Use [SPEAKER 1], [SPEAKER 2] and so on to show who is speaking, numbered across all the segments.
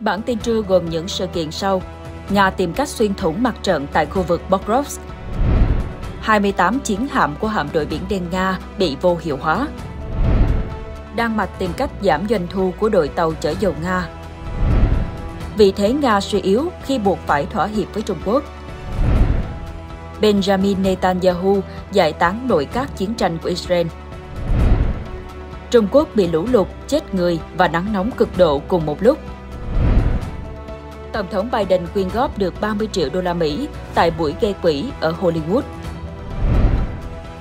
[SPEAKER 1] Bản tin trưa gồm những sự kiện sau. Nga tìm cách xuyên thủng mặt trận tại khu vực Pokrovsk. 28 chiến hạm của hạm đội biển đen Nga bị vô hiệu hóa. Đan Mạch tìm cách giảm doanh thu của đội tàu chở dầu Nga. Vì thế Nga suy yếu khi buộc phải thỏa hiệp với Trung Quốc. Benjamin Netanyahu giải tán nội các chiến tranh của Israel. Trung Quốc bị lũ lụt, chết người và nắng nóng cực độ cùng một lúc Tổng thống Biden quyên góp được 30 triệu đô la Mỹ tại buổi gây quỹ ở Hollywood.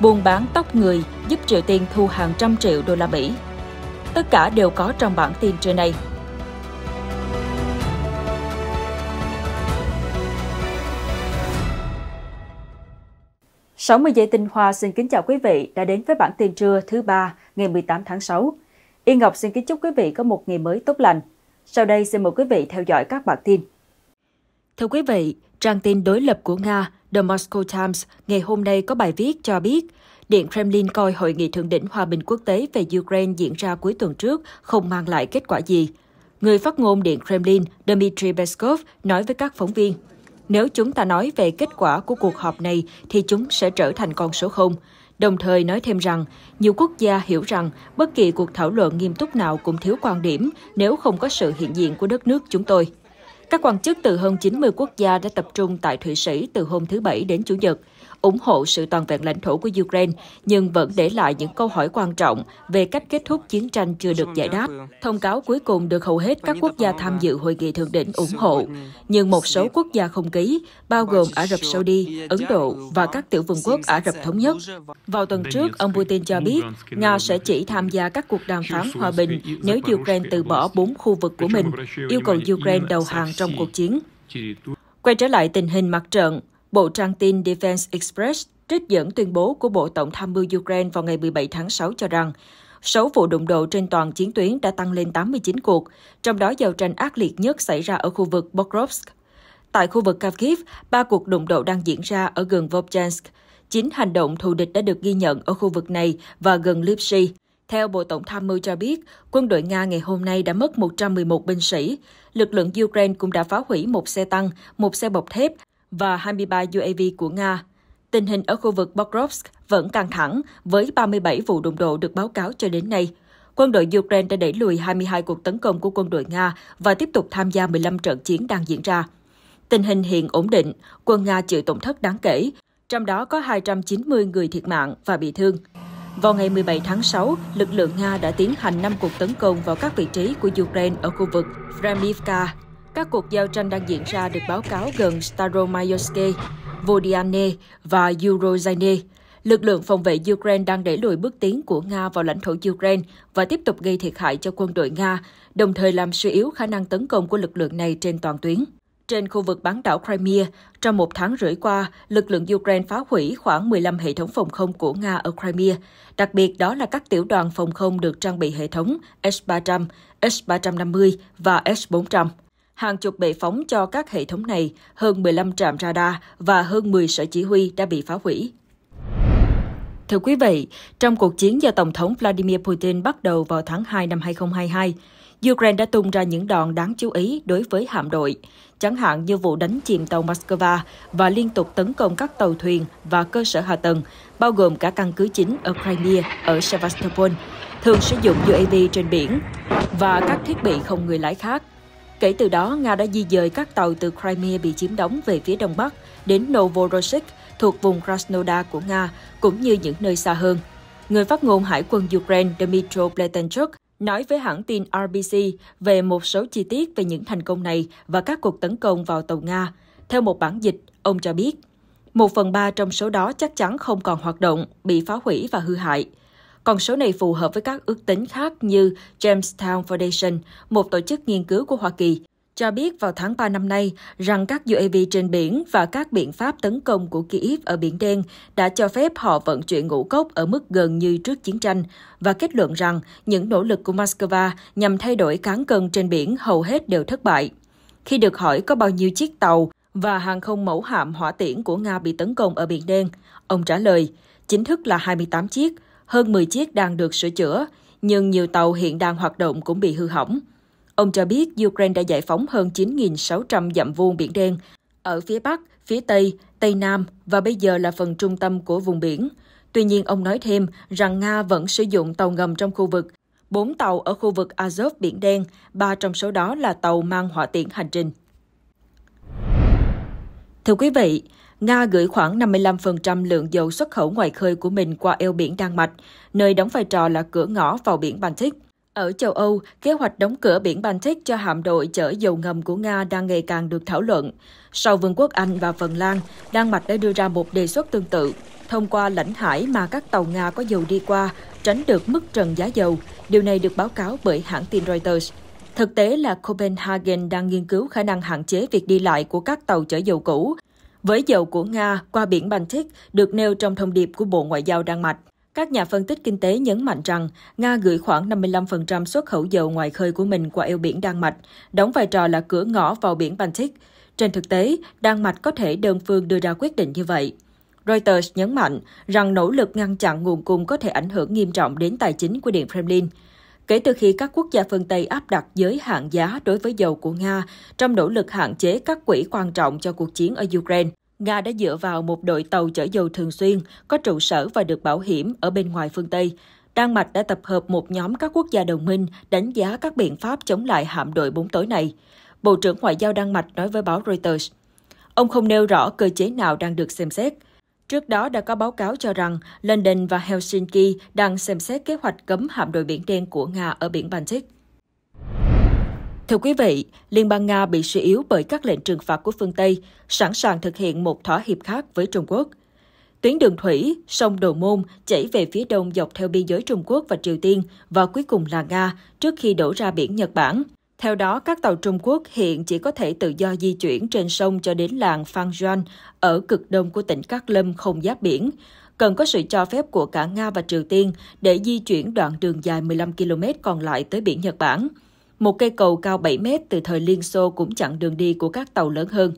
[SPEAKER 1] Buôn bán tóc người giúp Triều Tiên thu hàng trăm triệu đô la Mỹ. Tất cả đều có trong bản tin trưa nay, mươi giây tinh hoa xin kính chào quý vị đã đến với bản tin trưa thứ ba ngày 18 tháng 6. Yên Ngọc xin kính chúc quý vị có một ngày mới tốt lành. Sau đây xin mời quý vị theo dõi các bản tin. Thưa quý vị, trang tin đối lập của Nga, The Moscow Times, ngày hôm nay có bài viết cho biết Điện Kremlin coi hội nghị thượng đỉnh hòa bình quốc tế về Ukraine diễn ra cuối tuần trước không mang lại kết quả gì. Người phát ngôn Điện Kremlin Dmitry Peskov nói với các phóng viên, nếu chúng ta nói về kết quả của cuộc họp này thì chúng sẽ trở thành con số không đồng thời nói thêm rằng nhiều quốc gia hiểu rằng bất kỳ cuộc thảo luận nghiêm túc nào cũng thiếu quan điểm nếu không có sự hiện diện của đất nước chúng tôi. Các quan chức từ hơn 90 quốc gia đã tập trung tại Thụy Sĩ từ hôm thứ Bảy đến Chủ nhật – ủng hộ sự toàn vẹn lãnh thổ của Ukraine, nhưng vẫn để lại những câu hỏi quan trọng về cách kết thúc chiến tranh chưa được giải đáp. Thông cáo cuối cùng được hầu hết các quốc gia tham dự hội nghị thượng đỉnh ủng hộ, nhưng một số quốc gia không ký, bao gồm Ả Rập Saudi, Ấn Độ và các tiểu vương quốc Ả Rập Thống Nhất. Vào tuần trước, ông Putin cho biết Nga sẽ chỉ tham gia các cuộc đàm phán hòa bình nếu Ukraine từ bỏ bốn khu vực của mình, yêu cầu Ukraine đầu hàng trong cuộc chiến. Quay trở lại tình hình mặt trận, Bộ trang tin Defense Express trích dẫn tuyên bố của Bộ Tổng tham mưu Ukraine vào ngày 17 tháng 6 cho rằng, số vụ đụng độ trên toàn chiến tuyến đã tăng lên 89 cuộc, trong đó giao tranh ác liệt nhất xảy ra ở khu vực Bokrovsk. Tại khu vực Kharkiv, ba cuộc đụng độ đang diễn ra ở gần Vovchansk. Chín hành động thù địch đã được ghi nhận ở khu vực này và gần Lipsy. Theo Bộ Tổng tham mưu cho biết, quân đội Nga ngày hôm nay đã mất 111 binh sĩ. Lực lượng Ukraine cũng đã phá hủy một xe tăng, một xe bọc thép và 23 UAV của Nga. Tình hình ở khu vực Pokrovsk vẫn căng thẳng, với 37 vụ đụng độ được báo cáo cho đến nay. Quân đội Ukraine đã đẩy lùi 22 cuộc tấn công của quân đội Nga và tiếp tục tham gia 15 trận chiến đang diễn ra. Tình hình hiện ổn định, quân Nga chịu tổn thất đáng kể, trong đó có 290 người thiệt mạng và bị thương. Vào ngày 17 tháng 6, lực lượng Nga đã tiến hành 5 cuộc tấn công vào các vị trí của Ukraine ở khu vực Vremivka, các cuộc giao tranh đang diễn ra được báo cáo gần Staromayoske, Vodiane và Eurozane. Lực lượng phòng vệ Ukraine đang đẩy lùi bước tiến của Nga vào lãnh thổ Ukraine và tiếp tục gây thiệt hại cho quân đội Nga, đồng thời làm suy yếu khả năng tấn công của lực lượng này trên toàn tuyến. Trên khu vực bán đảo Crimea, trong một tháng rưỡi qua, lực lượng Ukraine phá hủy khoảng 15 hệ thống phòng không của Nga ở Crimea. Đặc biệt đó là các tiểu đoàn phòng không được trang bị hệ thống S-300, S-350 và S-400 hàng chục bệ phóng cho các hệ thống này, hơn 15 trạm radar và hơn 10 sở chỉ huy đã bị phá hủy. Thưa quý vị, trong cuộc chiến do Tổng thống Vladimir Putin bắt đầu vào tháng 2 năm 2022, Ukraine đã tung ra những đòn đáng chú ý đối với hạm đội, chẳng hạn như vụ đánh chìm tàu Moscow và liên tục tấn công các tàu thuyền và cơ sở hạ tầng, bao gồm cả căn cứ chính ở Crimea, ở Sevastopol, thường sử dụng UAV trên biển và các thiết bị không người lái khác. Kể từ đó, Nga đã di dời các tàu từ Crimea bị chiếm đóng về phía đông bắc đến Novorossiysk thuộc vùng Krasnodar của Nga, cũng như những nơi xa hơn. Người phát ngôn Hải quân Ukraine Dmytro Pletenchuk nói với hãng tin RBC về một số chi tiết về những thành công này và các cuộc tấn công vào tàu Nga. Theo một bản dịch, ông cho biết, một phần ba trong số đó chắc chắn không còn hoạt động, bị phá hủy và hư hại. Con số này phù hợp với các ước tính khác như Jamestown Foundation, một tổ chức nghiên cứu của Hoa Kỳ, cho biết vào tháng 3 năm nay rằng các UAV trên biển và các biện pháp tấn công của Kyiv ở Biển Đen đã cho phép họ vận chuyển ngũ cốc ở mức gần như trước chiến tranh và kết luận rằng những nỗ lực của Moscow nhằm thay đổi cán cân trên biển hầu hết đều thất bại. Khi được hỏi có bao nhiêu chiếc tàu và hàng không mẫu hạm hỏa tiễn của Nga bị tấn công ở Biển Đen, ông trả lời, chính thức là 28 chiếc, hơn 10 chiếc đang được sửa chữa, nhưng nhiều tàu hiện đang hoạt động cũng bị hư hỏng. Ông cho biết Ukraine đã giải phóng hơn 9.600 dặm vuông Biển Đen ở phía Bắc, phía Tây, Tây Nam và bây giờ là phần trung tâm của vùng biển. Tuy nhiên, ông nói thêm rằng Nga vẫn sử dụng tàu ngầm trong khu vực, bốn tàu ở khu vực Azov Biển Đen, ba trong số đó là tàu mang hỏa tiễn hành trình. Thưa quý vị, Nga gửi khoảng 55% lượng dầu xuất khẩu ngoài khơi của mình qua eo biển Đan Mạch, nơi đóng vai trò là cửa ngõ vào biển Baltic. Ở châu Âu, kế hoạch đóng cửa biển Baltic cho hạm đội chở dầu ngầm của Nga đang ngày càng được thảo luận. Sau Vương quốc Anh và Phần Lan, Đan Mạch đã đưa ra một đề xuất tương tự, thông qua lãnh hải mà các tàu Nga có dầu đi qua, tránh được mức trần giá dầu. Điều này được báo cáo bởi hãng tin Reuters. Thực tế là Copenhagen đang nghiên cứu khả năng hạn chế việc đi lại của các tàu chở dầu cũ với dầu của Nga qua biển Baltic được nêu trong thông điệp của Bộ Ngoại giao Đan Mạch. Các nhà phân tích kinh tế nhấn mạnh rằng Nga gửi khoảng 55% xuất khẩu dầu ngoài khơi của mình qua eo biển Đan Mạch, đóng vai trò là cửa ngõ vào biển Baltic. Trên thực tế, Đan Mạch có thể đơn phương đưa ra quyết định như vậy. Reuters nhấn mạnh rằng nỗ lực ngăn chặn nguồn cung có thể ảnh hưởng nghiêm trọng đến tài chính của Điện Kremlin kể từ khi các quốc gia phương Tây áp đặt giới hạn giá đối với dầu của Nga trong nỗ lực hạn chế các quỹ quan trọng cho cuộc chiến ở Ukraine. Nga đã dựa vào một đội tàu chở dầu thường xuyên, có trụ sở và được bảo hiểm ở bên ngoài phương Tây. Đan Mạch đã tập hợp một nhóm các quốc gia đồng minh đánh giá các biện pháp chống lại hạm đội bóng tối này. Bộ trưởng Ngoại giao Đan Mạch nói với báo Reuters. Ông không nêu rõ cơ chế nào đang được xem xét – Trước đó đã có báo cáo cho rằng London và Helsinki đang xem xét kế hoạch cấm hạm đội Biển Đen của Nga ở biển Baltic. Thưa quý vị, Liên bang Nga bị suy yếu bởi các lệnh trừng phạt của phương Tây, sẵn sàng thực hiện một thỏa hiệp khác với Trung Quốc. Tuyến đường thủy, sông Đồ Môn chảy về phía đông dọc theo biên giới Trung Quốc và Triều Tiên và cuối cùng là Nga trước khi đổ ra biển Nhật Bản. Theo đó, các tàu Trung Quốc hiện chỉ có thể tự do di chuyển trên sông cho đến làng Fangjuan ở cực đông của tỉnh Cát Lâm không giáp biển. Cần có sự cho phép của cả Nga và Triều Tiên để di chuyển đoạn đường dài 15 km còn lại tới biển Nhật Bản. Một cây cầu cao 7 mét từ thời Liên Xô cũng chặn đường đi của các tàu lớn hơn.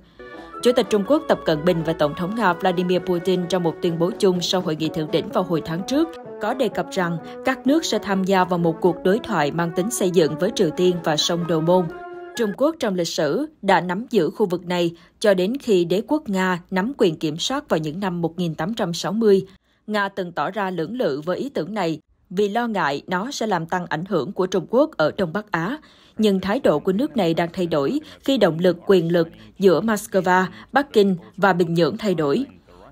[SPEAKER 1] Chủ tịch Trung Quốc Tập Cận Bình và Tổng thống Nga Vladimir Putin trong một tuyên bố chung sau hội nghị thượng đỉnh vào hồi tháng trước có đề cập rằng các nước sẽ tham gia vào một cuộc đối thoại mang tính xây dựng với Triều Tiên và sông Đồ Môn. Trung Quốc trong lịch sử đã nắm giữ khu vực này cho đến khi đế quốc Nga nắm quyền kiểm soát vào những năm 1860. Nga từng tỏ ra lưỡng lự với ý tưởng này vì lo ngại nó sẽ làm tăng ảnh hưởng của Trung Quốc ở Đông Bắc Á. Nhưng thái độ của nước này đang thay đổi khi động lực quyền lực giữa Moscow, Bắc Kinh và Bình Nhưỡng thay đổi.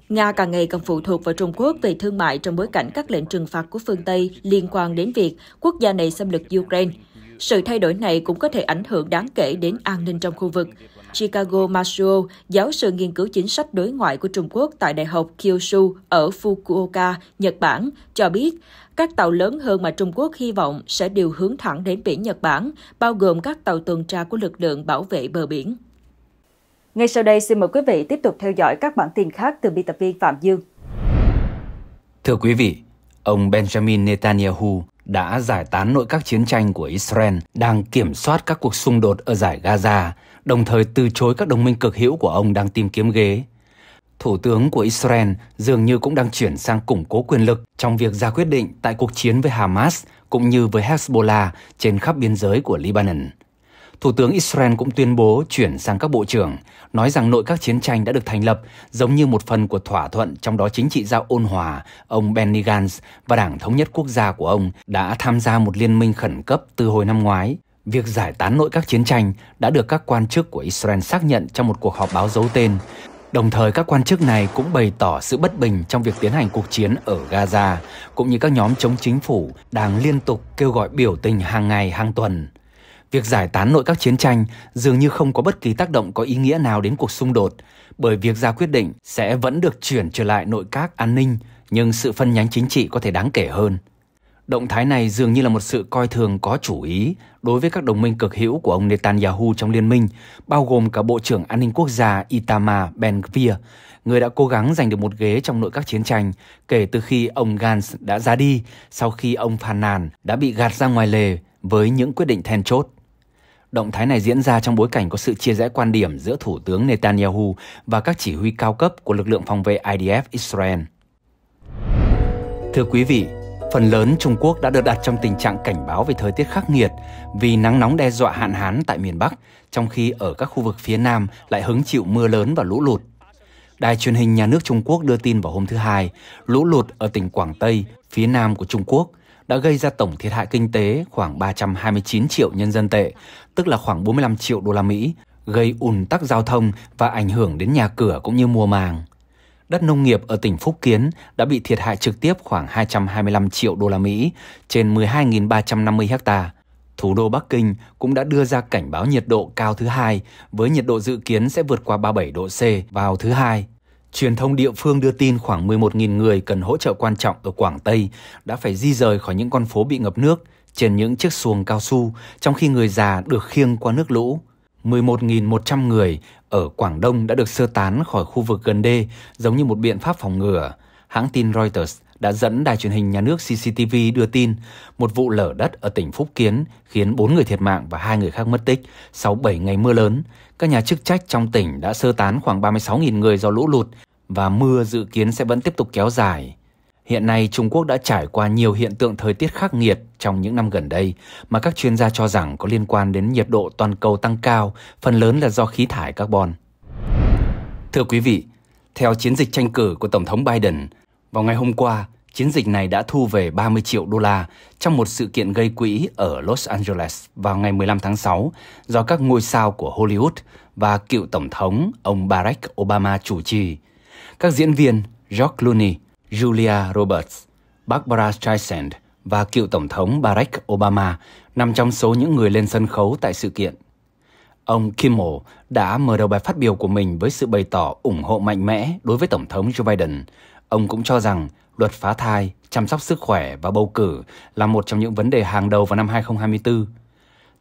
[SPEAKER 1] Nga càng ngày càng phụ thuộc vào Trung Quốc về thương mại trong bối cảnh các lệnh trừng phạt của phương Tây liên quan đến việc quốc gia này xâm lược Ukraine. Sự thay đổi này cũng có thể ảnh hưởng đáng kể đến an ninh trong khu vực. Chicago Masuo, giáo sư nghiên cứu chính sách đối ngoại của Trung Quốc tại Đại học Kyushu ở Fukuoka, Nhật Bản, cho biết các tàu lớn hơn mà Trung Quốc hy vọng sẽ đều hướng thẳng đến biển Nhật Bản, bao gồm các tàu tuần tra của lực lượng bảo vệ bờ biển. Ngay sau đây xin mời quý vị tiếp tục theo dõi các bản tin khác từ biên tập viên Phạm Dương.
[SPEAKER 2] Thưa quý vị, ông Benjamin Netanyahu đã giải tán nội các chiến tranh của Israel đang kiểm soát các cuộc xung đột ở giải Gaza, đồng thời từ chối các đồng minh cực hữu của ông đang tìm kiếm ghế. Thủ tướng của Israel dường như cũng đang chuyển sang củng cố quyền lực trong việc ra quyết định tại cuộc chiến với Hamas cũng như với Hezbollah trên khắp biên giới của Lebanon. Thủ tướng Israel cũng tuyên bố chuyển sang các bộ trưởng, nói rằng nội các chiến tranh đã được thành lập giống như một phần của thỏa thuận trong đó chính trị gia ôn hòa ông Benny Gantz và Đảng Thống nhất Quốc gia của ông đã tham gia một liên minh khẩn cấp từ hồi năm ngoái. Việc giải tán nội các chiến tranh đã được các quan chức của Israel xác nhận trong một cuộc họp báo giấu tên. Đồng thời các quan chức này cũng bày tỏ sự bất bình trong việc tiến hành cuộc chiến ở Gaza, cũng như các nhóm chống chính phủ đang liên tục kêu gọi biểu tình hàng ngày hàng tuần. Việc giải tán nội các chiến tranh dường như không có bất kỳ tác động có ý nghĩa nào đến cuộc xung đột, bởi việc ra quyết định sẽ vẫn được chuyển trở lại nội các an ninh, nhưng sự phân nhánh chính trị có thể đáng kể hơn. Động thái này dường như là một sự coi thường có chủ ý đối với các đồng minh cực hữu của ông Netanyahu trong liên minh, bao gồm cả Bộ trưởng An ninh Quốc gia Itamar Ben-Gvir, người đã cố gắng giành được một ghế trong nội các chiến tranh kể từ khi ông Gantz đã ra đi sau khi ông phàn nàn đã bị gạt ra ngoài lề với những quyết định then chốt. Động thái này diễn ra trong bối cảnh có sự chia rẽ quan điểm giữa Thủ tướng Netanyahu và các chỉ huy cao cấp của lực lượng phòng vệ IDF Israel. Thưa quý vị, phần lớn Trung Quốc đã được đặt trong tình trạng cảnh báo về thời tiết khắc nghiệt vì nắng nóng đe dọa hạn hán tại miền Bắc, trong khi ở các khu vực phía Nam lại hứng chịu mưa lớn và lũ lụt. Đài truyền hình nhà nước Trung Quốc đưa tin vào hôm thứ Hai, lũ lụt ở tỉnh Quảng Tây, phía nam của Trung Quốc, đã gây ra tổng thiệt hại kinh tế khoảng 329 triệu nhân dân tệ, tức là khoảng 45 triệu đô la Mỹ, gây ùn tắc giao thông và ảnh hưởng đến nhà cửa cũng như mùa màng. Đất nông nghiệp ở tỉnh Phúc Kiến đã bị thiệt hại trực tiếp khoảng 225 triệu đô la Mỹ trên 12.350 hectare. Thủ đô Bắc Kinh cũng đã đưa ra cảnh báo nhiệt độ cao thứ hai với nhiệt độ dự kiến sẽ vượt qua 37 độ C vào thứ hai. Truyền thông địa phương đưa tin khoảng 11.000 người cần hỗ trợ quan trọng ở Quảng Tây đã phải di rời khỏi những con phố bị ngập nước trên những chiếc xuồng cao su, trong khi người già được khiêng qua nước lũ. 11.100 người ở Quảng Đông đã được sơ tán khỏi khu vực gần đê giống như một biện pháp phòng ngừa. Hãng tin Reuters đã dẫn đài truyền hình nhà nước CCTV đưa tin một vụ lở đất ở tỉnh Phúc Kiến khiến 4 người thiệt mạng và hai người khác mất tích sau 7 ngày mưa lớn. Các nhà chức trách trong tỉnh đã sơ tán khoảng 36.000 người do lũ lụt và mưa dự kiến sẽ vẫn tiếp tục kéo dài. Hiện nay, Trung Quốc đã trải qua nhiều hiện tượng thời tiết khắc nghiệt trong những năm gần đây mà các chuyên gia cho rằng có liên quan đến nhiệt độ toàn cầu tăng cao, phần lớn là do khí thải carbon. Thưa quý vị, theo chiến dịch tranh cử của Tổng thống Biden, vào ngày hôm qua, chiến dịch này đã thu về 30 triệu đô la trong một sự kiện gây quỹ ở Los Angeles vào ngày 15 tháng 6 do các ngôi sao của Hollywood và cựu tổng thống ông Barack Obama chủ trì. Các diễn viên George Clooney, Julia Roberts, Barbara Streisand và cựu tổng thống Barack Obama nằm trong số những người lên sân khấu tại sự kiện. Ông Kimmel đã mở đầu bài phát biểu của mình với sự bày tỏ ủng hộ mạnh mẽ đối với Tổng thống Joe Biden Ông cũng cho rằng luật phá thai, chăm sóc sức khỏe và bầu cử là một trong những vấn đề hàng đầu vào năm 2024.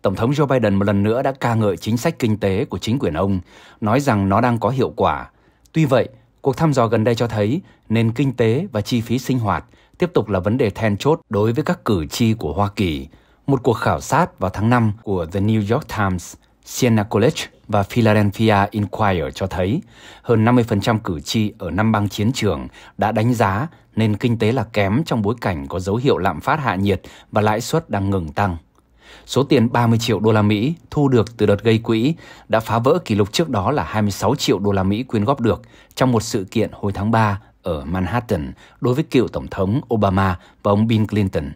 [SPEAKER 2] Tổng thống Joe Biden một lần nữa đã ca ngợi chính sách kinh tế của chính quyền ông, nói rằng nó đang có hiệu quả. Tuy vậy, cuộc thăm dò gần đây cho thấy nền kinh tế và chi phí sinh hoạt tiếp tục là vấn đề then chốt đối với các cử tri của Hoa Kỳ. Một cuộc khảo sát vào tháng 5 của The New York Times, Siena College và Philadelphia Inquirer cho thấy hơn 50% cử tri ở năm bang chiến trường đã đánh giá nền kinh tế là kém trong bối cảnh có dấu hiệu lạm phát hạ nhiệt và lãi suất đang ngừng tăng. Số tiền 30 triệu đô la Mỹ thu được từ đợt gây quỹ đã phá vỡ kỷ lục trước đó là 26 triệu đô la Mỹ quyên góp được trong một sự kiện hồi tháng 3 ở Manhattan đối với cựu Tổng thống Obama và ông Bill Clinton.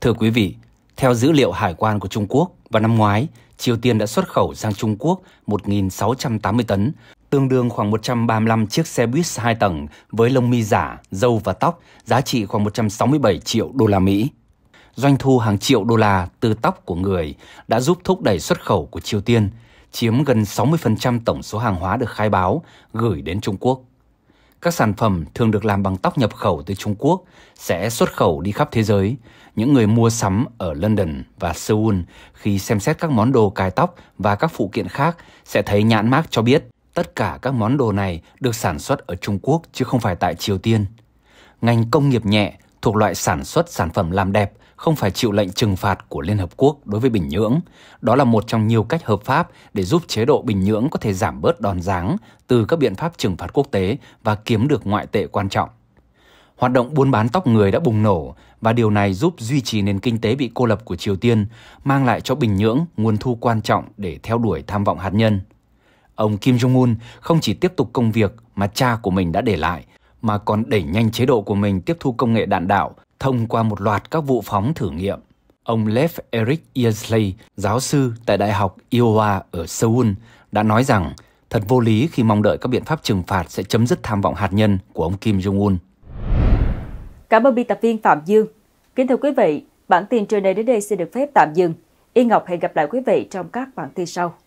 [SPEAKER 2] Thưa quý vị, theo dữ liệu hải quan của Trung Quốc, và năm ngoái, Triều Tiên đã xuất khẩu sang Trung Quốc 1.680 tấn, tương đương khoảng 135 chiếc xe buýt 2 tầng với lông mi giả, dâu và tóc, giá trị khoảng 167 triệu đô la Mỹ. Doanh thu hàng triệu đô la từ tóc của người đã giúp thúc đẩy xuất khẩu của Triều Tiên, chiếm gần 60% tổng số hàng hóa được khai báo gửi đến Trung Quốc. Các sản phẩm thường được làm bằng tóc nhập khẩu từ Trung Quốc sẽ xuất khẩu đi khắp thế giới. Những người mua sắm ở London và Seoul khi xem xét các món đồ cài tóc và các phụ kiện khác sẽ thấy nhãn mác cho biết tất cả các món đồ này được sản xuất ở Trung Quốc chứ không phải tại Triều Tiên. Ngành công nghiệp nhẹ thuộc loại sản xuất sản phẩm làm đẹp không phải chịu lệnh trừng phạt của Liên Hợp Quốc đối với Bình Nhưỡng. Đó là một trong nhiều cách hợp pháp để giúp chế độ Bình Nhưỡng có thể giảm bớt đòn giáng từ các biện pháp trừng phạt quốc tế và kiếm được ngoại tệ quan trọng. Hoạt động buôn bán tóc người đã bùng nổ và điều này giúp duy trì nền kinh tế bị cô lập của Triều Tiên, mang lại cho Bình Nhưỡng nguồn thu quan trọng để theo đuổi tham vọng hạt nhân. Ông Kim Jong-un không chỉ tiếp tục công việc mà cha của mình đã để lại, mà còn đẩy nhanh chế độ của mình tiếp thu công nghệ đạn đạo thông qua một loạt các vụ phóng thử nghiệm. Ông Lev Eric Earsley, giáo sư tại Đại học Iowa ở Seoul, đã nói rằng thật vô lý khi mong đợi các biện pháp trừng phạt sẽ chấm dứt tham vọng hạt nhân của ông Kim Jong-un.
[SPEAKER 1] Cảm ơn biên tập viên Phạm Dương. Kính thưa quý vị, bản tin trưa nay đến đây xin được phép tạm dừng. Y Ngọc hẹn gặp lại quý vị trong các bản tin sau.